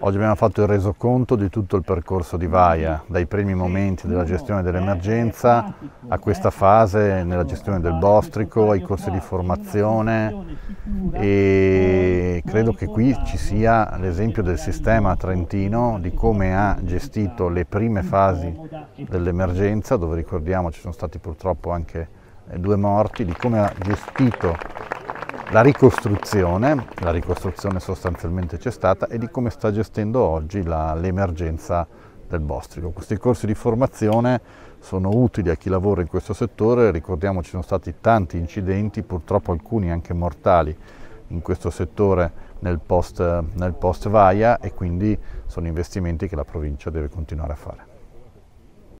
Oggi abbiamo fatto il resoconto di tutto il percorso di Vaia, dai primi momenti della gestione dell'emergenza a questa fase nella gestione del bostrico, ai corsi di formazione e credo che qui ci sia l'esempio del sistema trentino di come ha gestito le prime fasi dell'emergenza, dove ricordiamo ci sono stati purtroppo anche due morti, di come ha gestito la ricostruzione, la ricostruzione sostanzialmente c'è stata, e di come sta gestendo oggi l'emergenza del Bostrico. Questi corsi di formazione sono utili a chi lavora in questo settore, ricordiamoci sono stati tanti incidenti, purtroppo alcuni anche mortali in questo settore nel post, nel post vaia e quindi sono investimenti che la provincia deve continuare a fare.